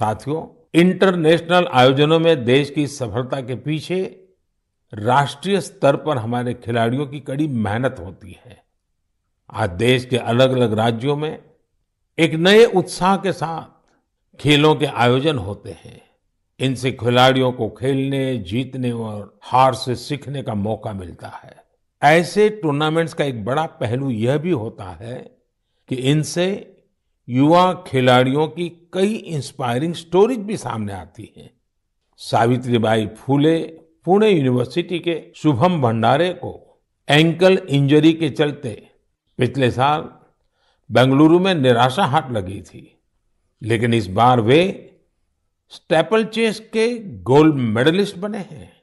साथियों इंटरनेशनल आयोजनों में देश की सफलता के पीछे राष्ट्रीय स्तर पर हमारे खिलाड़ियों की कड़ी मेहनत होती है आज देश के अलग अलग राज्यों में एक नए उत्साह के साथ खेलों के आयोजन होते हैं इनसे खिलाड़ियों को खेलने जीतने और हार से सीखने का मौका मिलता है ऐसे टूर्नामेंट्स का एक बड़ा पहलू यह भी होता है कि इनसे युवा खिलाड़ियों की कई इंस्पायरिंग स्टोरीज भी सामने आती हैं सावित्रीबाई फूले पुणे यूनिवर्सिटी के शुभम भंडारे को एंकल इंजरी के चलते पिछले साल बेंगलुरु में निराशा हाथ लगी थी लेकिन इस बार वे स्टेपल चेस के गोल्ड मेडलिस्ट बने हैं